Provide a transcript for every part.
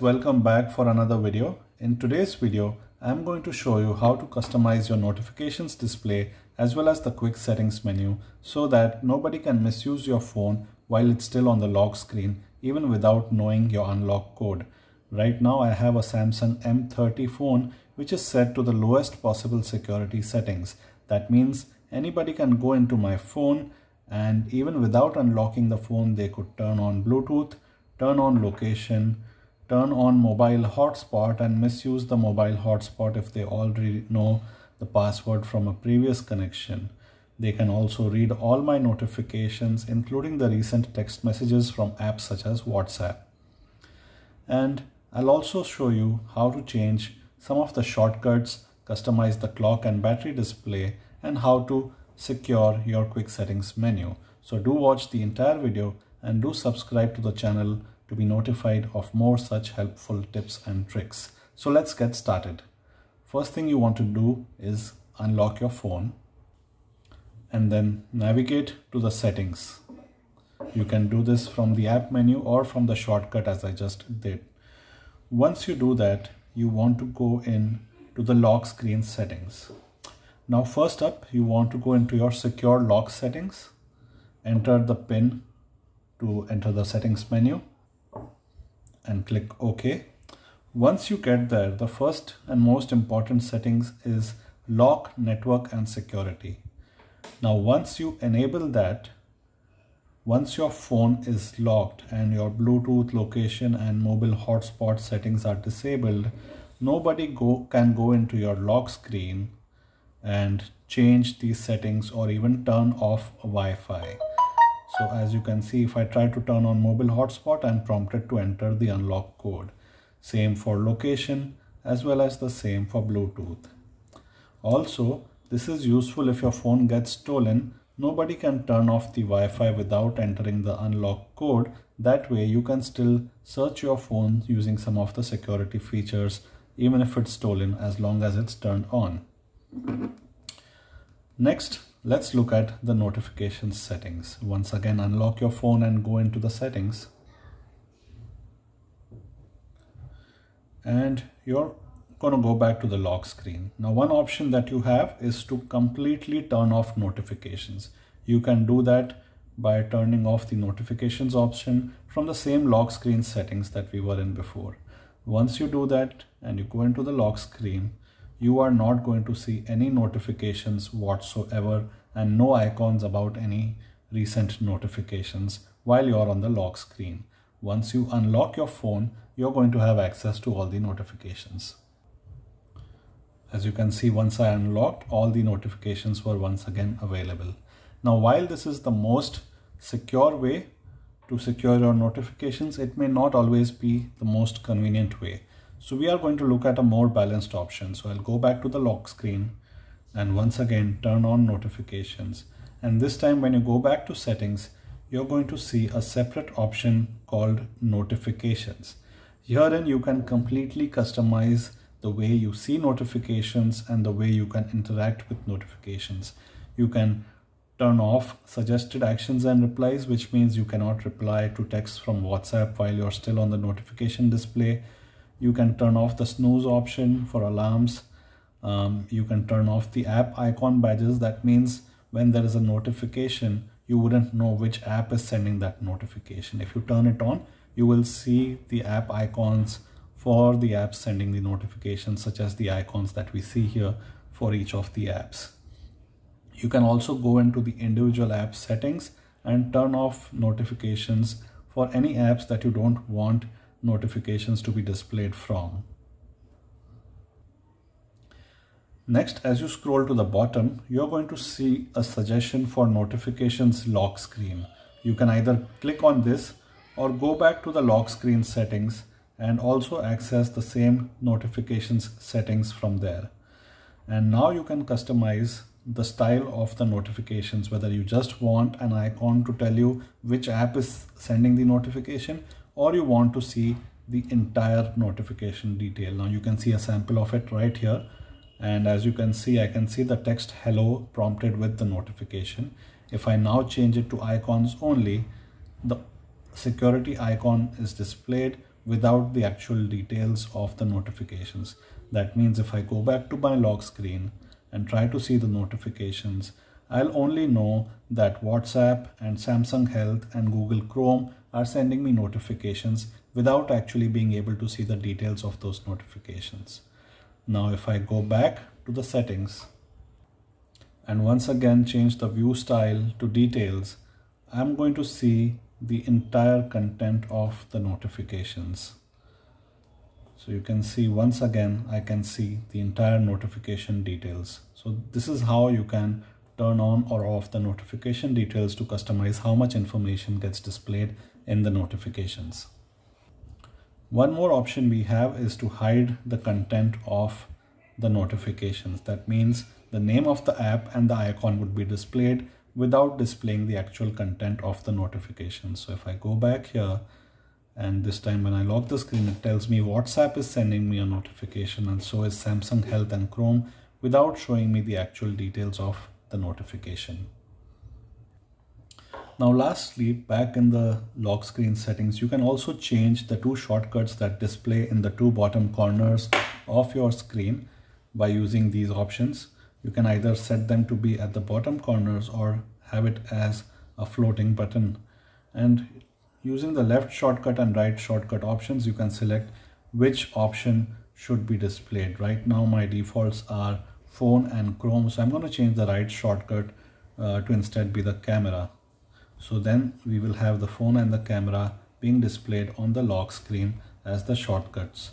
welcome back for another video. In today's video, I'm going to show you how to customize your notifications display as well as the quick settings menu so that nobody can misuse your phone while it's still on the lock screen even without knowing your unlock code. Right now I have a Samsung M30 phone which is set to the lowest possible security settings. That means anybody can go into my phone and even without unlocking the phone they could turn on Bluetooth, turn on location, turn on mobile hotspot and misuse the mobile hotspot if they already know the password from a previous connection. They can also read all my notifications, including the recent text messages from apps such as WhatsApp. And I'll also show you how to change some of the shortcuts, customize the clock and battery display, and how to secure your quick settings menu. So do watch the entire video and do subscribe to the channel to be notified of more such helpful tips and tricks. So let's get started. First thing you want to do is unlock your phone and then navigate to the settings. You can do this from the app menu or from the shortcut as I just did. Once you do that, you want to go in to the lock screen settings. Now first up, you want to go into your secure lock settings, enter the PIN to enter the settings menu and click OK. Once you get there, the first and most important settings is lock, network and security. Now once you enable that, once your phone is locked and your Bluetooth location and mobile hotspot settings are disabled, nobody go, can go into your lock screen and change these settings or even turn off Wi-Fi. So as you can see, if I try to turn on mobile hotspot, I'm prompted to enter the unlock code. Same for location as well as the same for Bluetooth. Also, this is useful if your phone gets stolen. Nobody can turn off the Wi-Fi without entering the unlock code. That way you can still search your phone using some of the security features even if it's stolen as long as it's turned on. Next, Let's look at the notification settings. Once again, unlock your phone and go into the settings. And you're going to go back to the lock screen. Now, one option that you have is to completely turn off notifications. You can do that by turning off the notifications option from the same lock screen settings that we were in before. Once you do that and you go into the lock screen, you are not going to see any notifications whatsoever and no icons about any recent notifications while you're on the lock screen. Once you unlock your phone, you're going to have access to all the notifications. As you can see, once I unlocked, all the notifications were once again available. Now, while this is the most secure way to secure your notifications, it may not always be the most convenient way. So we are going to look at a more balanced option. So I'll go back to the lock screen and once again turn on notifications. And this time when you go back to settings, you're going to see a separate option called notifications. Herein you can completely customize the way you see notifications and the way you can interact with notifications. You can turn off suggested actions and replies, which means you cannot reply to texts from WhatsApp while you're still on the notification display. You can turn off the snooze option for alarms. Um, you can turn off the app icon badges. That means when there is a notification, you wouldn't know which app is sending that notification. If you turn it on, you will see the app icons for the apps sending the notifications, such as the icons that we see here for each of the apps. You can also go into the individual app settings and turn off notifications for any apps that you don't want notifications to be displayed from. Next, as you scroll to the bottom, you're going to see a suggestion for notifications lock screen. You can either click on this or go back to the lock screen settings and also access the same notifications settings from there. And now you can customize the style of the notifications, whether you just want an icon to tell you which app is sending the notification or you want to see the entire notification detail. Now you can see a sample of it right here. And as you can see, I can see the text hello prompted with the notification. If I now change it to icons only, the security icon is displayed without the actual details of the notifications. That means if I go back to my log screen and try to see the notifications, I'll only know that WhatsApp and Samsung Health and Google Chrome are sending me notifications without actually being able to see the details of those notifications. Now if I go back to the settings and once again change the view style to details, I'm going to see the entire content of the notifications. So you can see once again, I can see the entire notification details. So this is how you can turn on or off the notification details to customize how much information gets displayed in the notifications. One more option we have is to hide the content of the notifications. That means the name of the app and the icon would be displayed without displaying the actual content of the notification. So if I go back here and this time when I lock the screen, it tells me WhatsApp is sending me a notification and so is Samsung Health and Chrome without showing me the actual details of the notification. Now lastly, back in the lock screen settings, you can also change the two shortcuts that display in the two bottom corners of your screen by using these options. You can either set them to be at the bottom corners or have it as a floating button. And using the left shortcut and right shortcut options, you can select which option should be displayed. Right now, my defaults are phone and Chrome. So I'm going to change the right shortcut uh, to instead be the camera. So then we will have the phone and the camera being displayed on the lock screen as the shortcuts.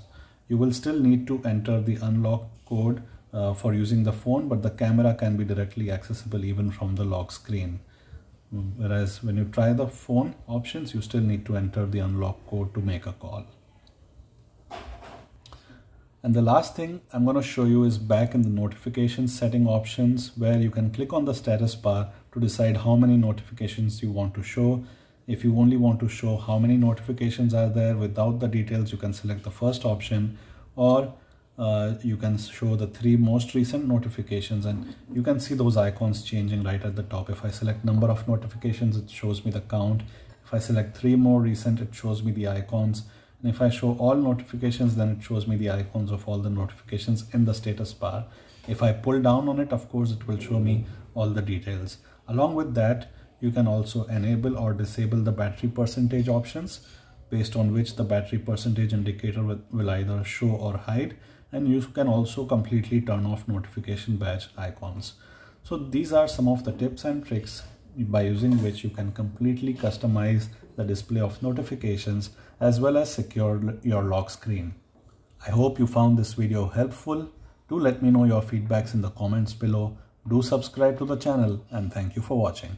You will still need to enter the unlock code uh, for using the phone, but the camera can be directly accessible even from the lock screen. Mm, whereas when you try the phone options, you still need to enter the unlock code to make a call. And the last thing I'm going to show you is back in the notification setting options where you can click on the status bar to decide how many notifications you want to show. If you only want to show how many notifications are there without the details, you can select the first option or uh, you can show the three most recent notifications and you can see those icons changing right at the top. If I select number of notifications, it shows me the count. If I select three more recent, it shows me the icons and if I show all notifications then it shows me the icons of all the notifications in the status bar if I pull down on it of course it will show me all the details along with that you can also enable or disable the battery percentage options based on which the battery percentage indicator will either show or hide and you can also completely turn off notification badge icons so these are some of the tips and tricks by using which you can completely customize the display of notifications as well as secure your lock screen. I hope you found this video helpful. Do let me know your feedbacks in the comments below. Do subscribe to the channel and thank you for watching.